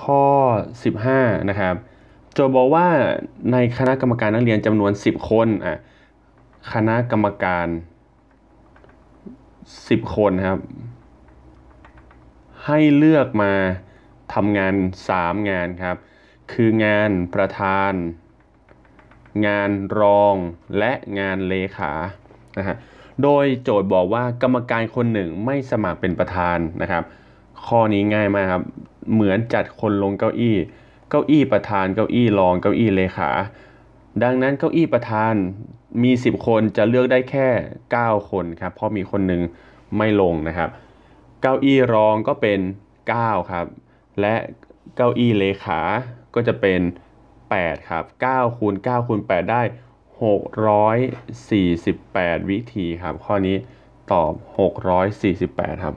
ข้อ 15นะครับโจบอกว่าในคณะกรรมการนักเรียนจำนวน 10 คนอ่ะคณะกรรมการ 10 คนครับให้เลือกมาทำงาน 3 งานครับคืองานประธาน งานรองและงานเลขานะฮะโดยโจทย์บอกว่ากรรมการคนหนึ่งไม่สมัครเป็นประธานนะครับ ข้อนี้ง่ายมากครับเหมือนจัดคนลงเก้าอี้ เก้าอี้ประธาน เก้าอี้รอง เก้าอี้เลขา ดังนั้นเก้าอี้ประธานมี 10 คนจะเลือกได้แค่ 9 คนครับ เพราะมีคนหนึ่งไม่ลงนะครับ เก้าอี้รองก็เป็น 9 ครับ และเก้าอี้เลขาก็จะเป็น 8 ครับ9คูณ9คูณ8ได้ 648 วิธีครับข้อนี้ตอบ 648 ครับ